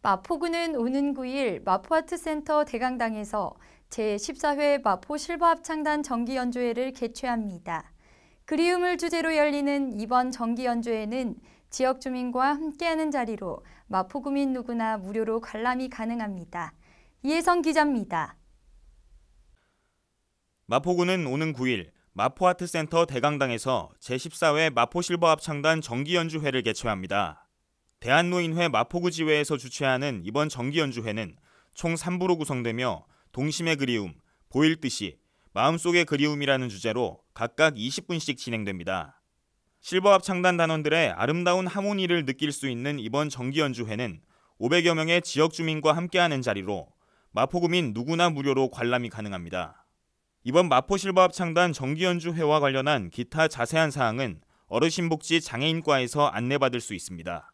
마포구는 오는 9일 마포아트센터 대강당에서 제14회 마포 실버합창단 정기연주회를 개최합니다. 그리움을 주제로 열리는 이번 정기연주회는 지역 주민과 함께하는 자리로 마포구민 누구나 무료로 관람이 가능합니다. 이혜성 기자입니다. 마포구는 오는 9일 마포아트센터 대강당에서 제14회 마포실버합창단 정기연주회를 개최합니다. 대한노인회 마포구 지회에서 주최하는 이번 정기연주회는 총 3부로 구성되며 동심의 그리움, 보일 듯이, 마음속의 그리움이라는 주제로 각각 20분씩 진행됩니다. 실버합 창단 단원들의 아름다운 하모니를 느낄 수 있는 이번 정기연주회는 500여 명의 지역 주민과 함께하는 자리로 마포구민 누구나 무료로 관람이 가능합니다. 이번 마포실버합 창단 정기연주회와 관련한 기타 자세한 사항은 어르신복지 장애인과에서 안내받을 수 있습니다.